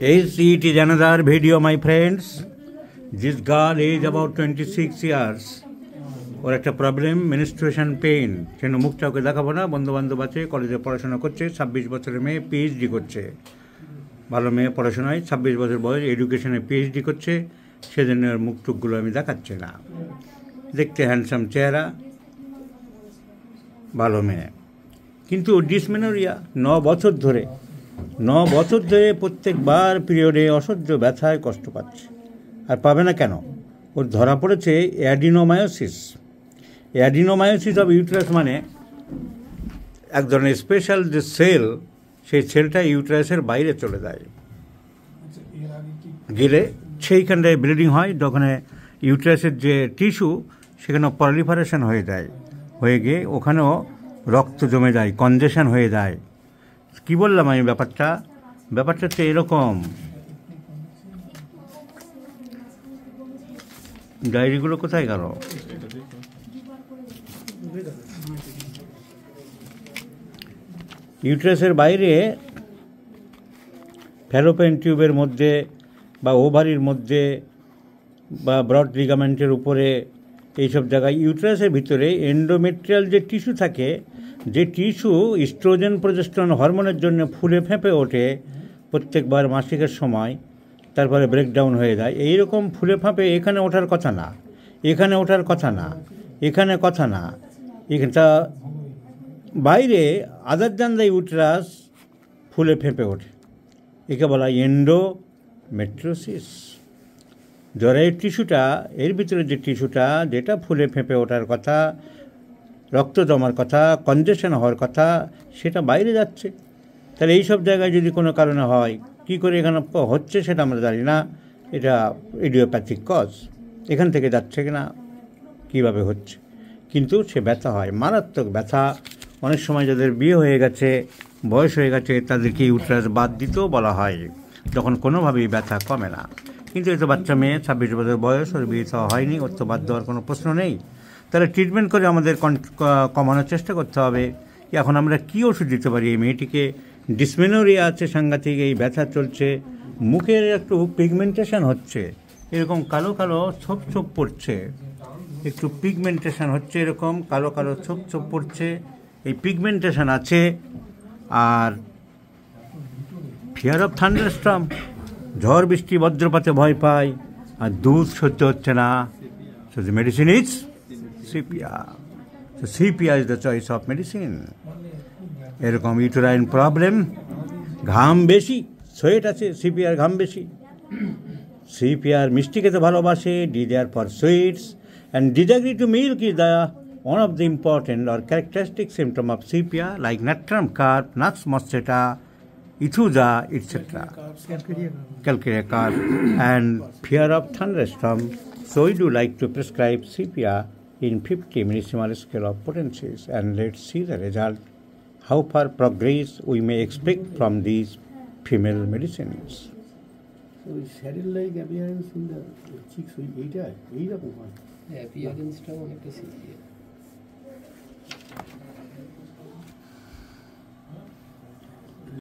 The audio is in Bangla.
Yes, it is another video, my friends. This girl is about 26 years. ওর একটা প্রবলেম মিনিস্ট্রেশন পেইন সেন মুখটা ওকে দেখাবো না বন্ধুবান্ধব আছে কলেজে পড়াশোনা করছে ছাব্বিশ বছরের মেয়ে পিএইচডি করছে ভালো মেয়ে পড়াশোনায় ছাব্বিশ বছর বয়স এডুকেশনে পিএইচডি করছে সেজন্য ওর মুখটুকগুলো আমি দেখাচ্ছি না দেখতে হ্যান্ডসাম চেহারা ভালো মেয়ে কিন্তু ডিসমেনোরিয়া ন বছর ধরে ন বছর ধরে প্রত্যেকবার পিরিয়ডে অসহ্য ব্যথায় কষ্ট পাচ্ছে আর পাবে না কেন ওর ধরা পড়েছে অ্যাডিনোমায়োসিস অ্যাডিনোমায়োসিস অব ইউট্রাস মানে এক ধরনের স্পেশাল যে সেল সেই সেলটা ইউট্রাসের বাইরে চলে যায় গেলে সেইখানটায় ব্লিডিং হয় যখন ইউট্রাসের যে টিস্যু সেখানে পলিফারেশন হয়ে যায় হয়ে গিয়ে ওখানেও রক্ত জমে যায় কনজেশন হয়ে যায় কি বললাম আমি ব্যাপারটা ব্যাপারটা হচ্ছে এরকম ডায়েরিগুলো কোথায় গেল ইউট্রেসের বাইরে ফ্যালোপেন টিউবের মধ্যে বা ওভারির মধ্যে বা ব্রড লিগামেন্টের উপরে এইসব জায়গায় ইউট্রাসের ভিতরে এন্ডোমেট্রিয়াল যে টিস্যু থাকে যে টিস্যু ইস্ট্রোজেন প্রজেস্টন হরমোনের জন্য ফুলে ফেঁপে ওঠে প্রত্যেকবার মাসিকের সময় তারপরে ব্রেকডাউন হয়ে যায় এই রকম ফুলে ফাঁপে এখানে ওঠার কথা না এখানে ওঠার কথা না এখানে কথা না এখানটা বাইরে আদার দান দেয় উটরাস ফুলে ফেঁপে ওঠে একে বলা এন্ডো মেট্রোসিস জরায়ুর টিস্যুটা এর ভিতরে যে টিস্যুটা যেটা ফুলে ফেঁপে ওঠার কথা রক্ত জমার কথা কনজেশন হওয়ার কথা সেটা বাইরে যাচ্ছে তাহলে এইসব জায়গায় যদি কোনো কারণে হয় কি করে এখানে হচ্ছে সেটা আমরা জানি না এটা ইডিওপ্যাথিক কজ এখান থেকে যাচ্ছে কি না কীভাবে হচ্ছে কিন্তু সে ব্যথা হয় মারাত্মক ব্যথা অনেক সময় যাদের বিয়ে হয়ে গেছে বয়স হয়ে গেছে তাদেরকে ইউট্রাস বাদ দিতেও বলা হয় যখন কোনোভাবেই ব্যথা কমে না কিন্তু এত বাচ্চা মেয়ে ছাব্বিশ বছর বয়স ওর বিয়ে হয়নি ওর তো বাদ দেওয়ার কোনো প্রশ্ন নেই তাহলে ট্রিটমেন্ট করে আমাদের কমানোর চেষ্টা করতে হবে এখন আমরা কী ওষুধ দিতে পারি এই মেয়েটিকে ডিসমেনোরিয়া আছে সাংঘাতিক এই ব্যথা চলছে মুখের একটু পিগমেন্টেশন হচ্ছে এরকম কালো কালো ছোপ ছোপ পড়ছে একটু পিগমেন্টেশন হচ্ছে এরকম কালো কালো ছোপ ছোপ পড়ছে এই পিগমেন্টেশন আছে আর ফিয়ার অফ থান্ডারস্ট্রাম ঝড় বৃষ্টি বজ্রপাতে ভয় পায় আর দুধ সহ্য হচ্ছে না so the medicine is sepia. So sepia is the choice of medicine. এরকম ইউটোরাইন প্রবলেম ঘাম বেশি সোয়েট আছে সিপিআর ঘাম বেশি সিপিআর মিষ্টিকে তো ভালোবাসে desire for sweets, and disagree to milk is the one of the important or characteristic symptom of sepia like natrum carp, nux moschetta, ithuza, etc. Calcarea carp and fear of thunderstorm. So we do like to prescribe CPR in 50 millisiemal scale of potencies and let's see the result, how far progress we may expect from these female medicines. So shadow like appearance in the cheeks, We eat হয়। appearance টা অনেকটা সিরিয়াস।